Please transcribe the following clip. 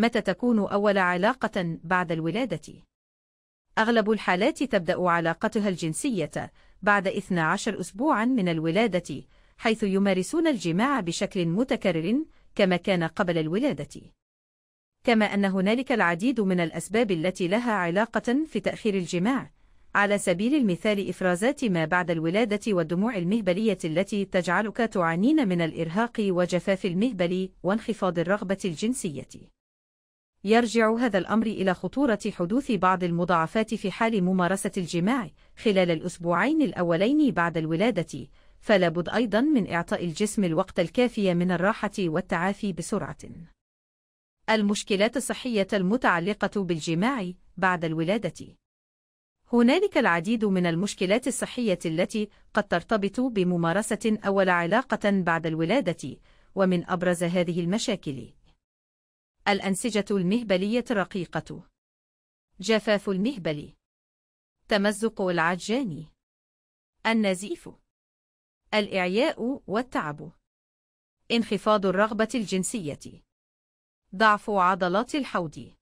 متى تكون أول علاقة بعد الولادة؟ أغلب الحالات تبدأ علاقتها الجنسية بعد 12 أسبوعا من الولادة حيث يمارسون الجماع بشكل متكرر كما كان قبل الولادة كما أن هنالك العديد من الأسباب التي لها علاقة في تأخير الجماع على سبيل المثال إفرازات ما بعد الولادة والدموع المهبلية التي تجعلك تعانين من الإرهاق وجفاف المهبل وانخفاض الرغبة الجنسية يرجع هذا الأمر إلى خطورة حدوث بعض المضاعفات في حال ممارسة الجماع خلال الأسبوعين الأولين بعد الولادة، فلا بد أيضا من إعطاء الجسم الوقت الكافي من الراحة والتعافي بسرعة. المشكلات الصحية المتعلقة بالجماع بعد الولادة هنالك العديد من المشكلات الصحية التي قد ترتبط بممارسة أول علاقة بعد الولادة، ومن أبرز هذه المشاكل الأنسجة المهبلية الرقيقة جفاف المهبل تمزق العجاني النزيف الإعياء والتعب انخفاض الرغبة الجنسية ضعف عضلات الحوض